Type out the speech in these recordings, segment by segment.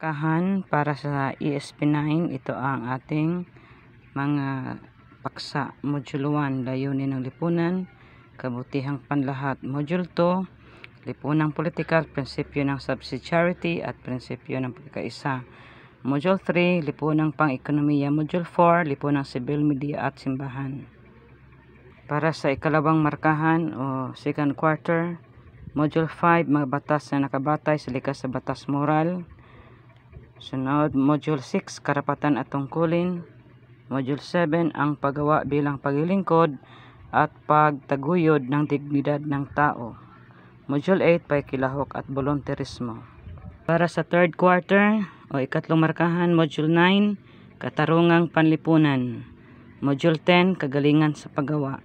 kahan para sa ESP9 ito ang ating mga paksa module 1 layunin ng lipunan kabutihang panlahat module 2 lipunang politikal prinsipyo ng subsidiarity at prinsipyo ng pagkaisa module 3 lipunang pang-ekonomiya module 4 lipunang civil media at simbahan para sa ikalawang markahan o second quarter module 5 mga batas na nakabatay sa likas sa batas moral Sunod, Module 6, Karapatan at Tungkulin. Module 7, ang paggawa bilang paglilingkod at pagtaguyod ng dignidad ng tao. Module 8, Paikilahok at Volunteerismo. Para sa third quarter o ikatlong markahan, Module 9, Katarungang Panlipunan. Module 10, Kagalingan sa Paggawa.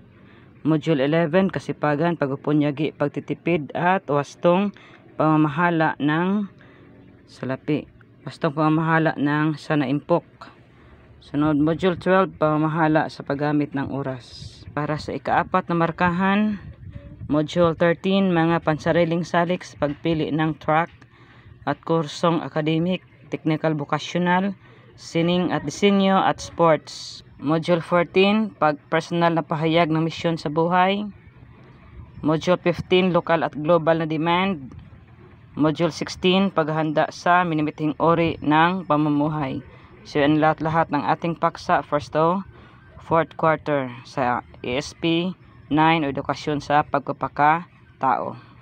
Module 11, Kasipagan, Pagupunyagi, Pagtitipid at Wastong Pamamahala ng Salapi. Bastong pamahala ng sanaimpok. Sunod, Module 12, pamahala sa paggamit ng oras. Para sa ikaapat na markahan, Module 13, mga pansariling salik sa pagpili ng track at kursong academic, technical vocational, sining at disenyo at sports. Module 14, pag-personal na pahayag ng misyon sa buhay. Module 15, local at global na demand. Module 16, paghahanda sa minimithing ori ng pamumuhay. So yan lahat-lahat ng ating paksa first to fourth quarter sa ESP 9 edukasyon sa pagpapaka tao.